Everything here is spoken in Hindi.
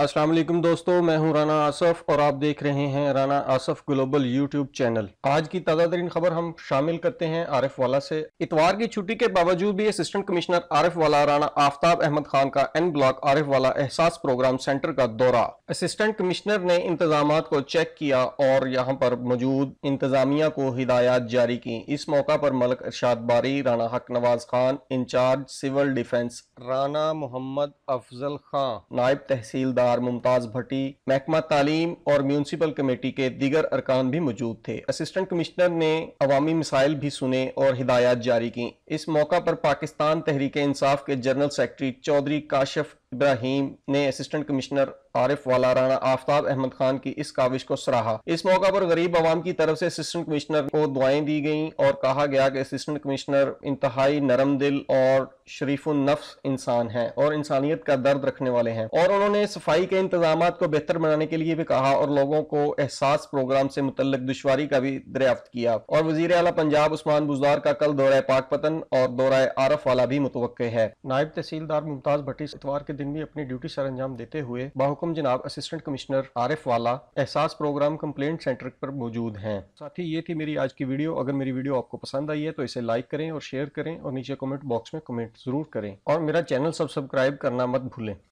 अस्सलाम वालेकुम दोस्तों मैं हूं राना आसफ और आप देख रहे हैं Rana Asaf global YouTube channel आज की ताज़ा तरीन खबर हम शामिल करते हैं आरिफ वाला से इतवार की छुट्टी के बावजूद भी असिस्टेंट कमिश्नर आरिफ वाला राना आफ्ताब अहमद खान का एन ब्लॉक आरिफ वाला एहसास प्रोग्राम सेंटर का दौरा असिस्टेंट कमिश्नर ने इंतजाम को चेक किया और यहाँ पर मौजूद इंतजामिया को हिदायत जारी की इस मौका पर Malak Arshad Bari Rana Haq Nawaz Khan incharge civil defence Rana Mohammad Afzal Khan नायब तहसीलदार सरदार मुमताज भट्टी महकमा तालीम और म्यूनसिपल कमेटी के दीगर अरकान भी मौजूद थे असिस्टेंट कमिश्नर ने अवामी मिसाइल भी सुने और हिदायत जारी की इस मौका पर पाकिस्तान तहरीक इंसाफ के जनरल सेक्रेटरी चौधरी काशफ इब्राहिम ने असिस्टेंट कमिश्नर आरिफ वाला राना आफ्ताब अहमद खान की इस काविश को सराहा इस मौका पर गरीब आवाम की तरफ से असिस्टेंट कमिश्नर को दुआएं दी गईं और कहा गया कि असिस्टेंट कमिश्नर इंतहाई नरम दिल और शरीफ नफ्स इंसान हैं और इंसानियत का दर्द रखने वाले हैं और उन्होंने सफाई के इंतजाम को बेहतर बनाने के लिए भी कहा और लोगों को एहसास प्रोग्राम से मुतल दुशारी का भी दरियाफ्त किया और वजीर अला पंजाब उस्मान बुजार का कल दौरा पाकपतन और दौरा आरफ वाला भी मुतव है नायब तहसीलदार मुमताज भट्टी इतवार के दिन भी अपनी ड्यूटी सर अंजाम देते हुए बाहुकम जनाब असिस्टेंट कमिश्नर आरिफ वाला एहसास प्रोग्राम कंप्लेंट सेंटर पर मौजूद हैं साथ ही ये थी मेरी आज की वीडियो अगर मेरी वीडियो आपको पसंद आई है तो इसे लाइक करें और शेयर करें और नीचे कॉमेंट बॉक्स में कमेंट जरूर करें और मेरा चैनल सब्सक्राइब करना मत भूलें